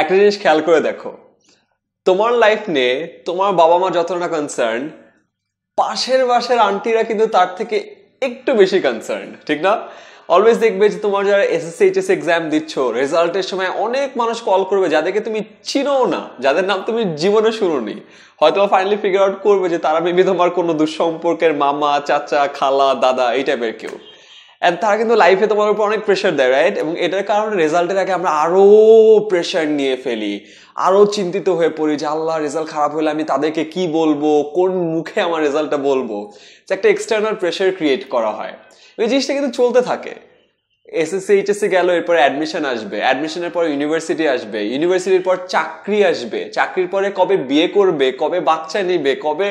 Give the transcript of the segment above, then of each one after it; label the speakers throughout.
Speaker 1: একটা জিনিস খেয়াল করে দেখো তোমার লাইফ নিয়ে তোমার বাবা মা যত না কনসার্ন পাশের বাসের আন্টিরা কিন্তু তার থেকে একটু বেশি কনসার্ন ঠিক না অলওয়েজ দেখবে যে তোমার যারা এসএসসি এইচএস এক্সাম দিচ্ছ রেজাল্টের সময় অনেক মানুষ কল করবে যাদেরকে তুমি চিনো না যাদের নাম তুমি জীবনে শুনোনি হয়তো ফাইনালি ফিগার আউট করবে যে তারা মেবি তোমার কোনো দুঃসম্পর্কের মামা চাচা খালা দাদা এই টাইপের কেউ তারা কিন্তু লাইফে তোমার উপর অনেক প্রেশার দেয় রাইট এবং এটার কারণে রেজাল্টের আগে আমরা আরও প্রেশার নিয়ে ফেলি আরও চিন্তিত হয়ে পড়ি যে আল্লাহ রেজাল্ট খারাপ হলে আমি তাদেরকে কি বলবো কোন মুখে আমার রেজাল্টটা বলবো যে একটা এক্সটার্নাল প্রেশার ক্রিয়েট করা হয় ওই জিনিসটা কিন্তু চলতে থাকে এসএসসি এইচএসসি গেল এরপরে অ্যাডমিশন আসবে অ্যাডমিশনের পর ইউনিভার্সিটি আসবে ইউনিভার্সিটির পর চাকরি আসবে চাকরির পরে কবে বিয়ে করবে কবে বাচ্চা নিবে কবে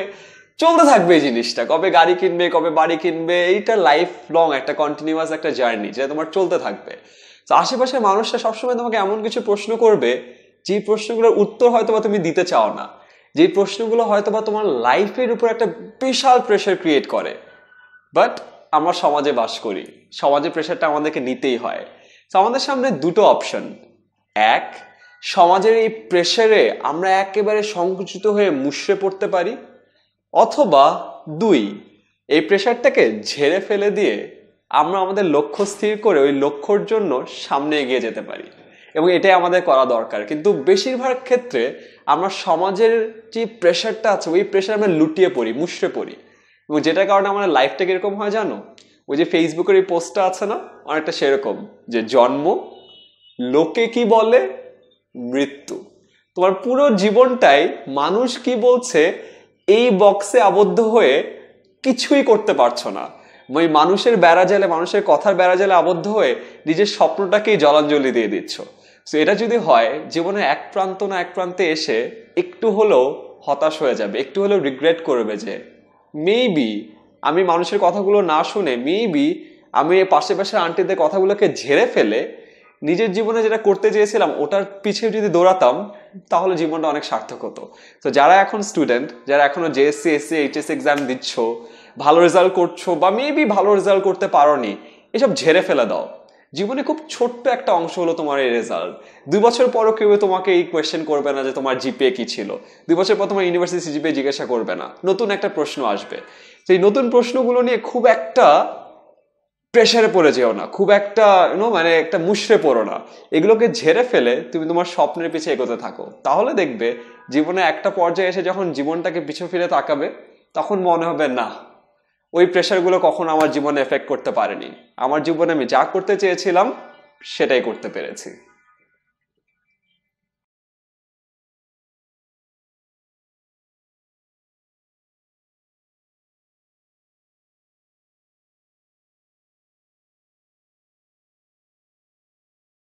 Speaker 1: চলতে থাকবে এই জিনিসটা কবে গাড়ি কিনবে কবে বাড়ি কিনবে এইটা লাইফ লং একটা কন্টিনিউয়াস একটা জার্নি যেটা তোমার চলতে থাকবে তো আশেপাশের মানুষটা সবসময় তোমাকে এমন কিছু প্রশ্ন করবে যে প্রশ্নগুলোর উত্তর হয়তো বা তুমি দিতে চাও না যে প্রশ্নগুলো হয়তো বা তোমার লাইফের উপর একটা বিশাল প্রেশার ক্রিয়েট করে বাট আমরা সমাজে বাস করি সমাজের প্রেশারটা আমাদেরকে নিতেই হয় তো আমাদের সামনে দুটো অপশন এক সমাজের এই প্রেশারে আমরা একেবারে সংকুচিত হয়ে মুশড়ে পড়তে পারি অথবা দুই এই প্রেশারটাকে ঝেড়ে ফেলে দিয়ে আমরা আমাদের লক্ষ্য স্থির করে ওই লক্ষ্যর জন্য সামনে এগিয়ে যেতে পারি এবং এটাই আমাদের করা দরকার কিন্তু বেশিরভাগ ক্ষেত্রে আমরা সমাজের যে প্রেশারটা আছে ওই প্রেশার আমরা লুটিয়ে পড়ি মুশড়ে পড়ি এবং যেটার কারণে আমাদের লাইফটা কীরকম হয় জানো ওই যে ফেসবুকের এই পোস্টটা আছে না অনেকটা সেরকম যে জন্ম লোকে কি বলে মৃত্যু তোমার পুরো জীবনটাই মানুষ কি বলছে এই বক্সে আবদ্ধ হয়ে কিছুই করতে পারছো না ওই মানুষের বেড়া জেলে মানুষের কথার বেড়াজালে আবদ্ধ হয়ে নিজের স্বপ্নটাকেই জলাঞ্জলি দিয়ে দিচ্ছ সো এটা যদি হয় জীবনে এক প্রান্ত না এক প্রান্তে এসে একটু হলেও হতাশ হয়ে যাবে একটু হলেও রিগ্রেট করবে যে মেবি আমি মানুষের কথাগুলো না শুনে মেবি আমি পাশে পাশে আন্টিদের কথাগুলোকে ঝেড়ে ফেলে নিজের জীবনে যেটা করতে চেয়েছিলাম ওটার পিছিয়ে যদি দৌড়াতাম তাহলে জীবনটা অনেক সার্থক হতো তো যারা এখন স্টুডেন্ট যারা এখনো জেএসসি এসসি এইচএস এক্সাম দিচ্ছ ভালো রেজাল্ট করছো বা মেবি ভালো রেজাল্ট করতে পারো নি এসব ঝেড়ে ফেলে দাও জীবনে খুব ছোট্ট একটা অংশ হলো তোমার এই রেজাল্ট দুই বছর পরও কেউ তোমাকে এই কোয়েশ্চেন করবে না যে তোমার জিপিএ কি ছিল দুই বছর পর তোমার ইউনিভার্সিটি জিপিএ জিজ্ঞাসা করবে না নতুন একটা প্রশ্ন আসবে সেই নতুন প্রশ্নগুলো নিয়ে খুব একটা প্রেশারে পড়ে যেও না খুব একটা ইউনো মানে একটা মুশড়ে পড়ো না এগুলোকে ঝেড়ে ফেলে তুমি তোমার স্বপ্নের পিছিয়ে এগোতে থাকো তাহলে দেখবে জীবনে একটা পর্যায়ে এসে যখন জীবনটাকে পিছু ফিরে তাকাবে তখন মনে হবে না ওই প্রেশারগুলো কখনো আমার জীবনে এফেক্ট করতে পারেনি আমার জীবনে আমি যা করতে চেয়েছিলাম সেটাই করতে পেরেছি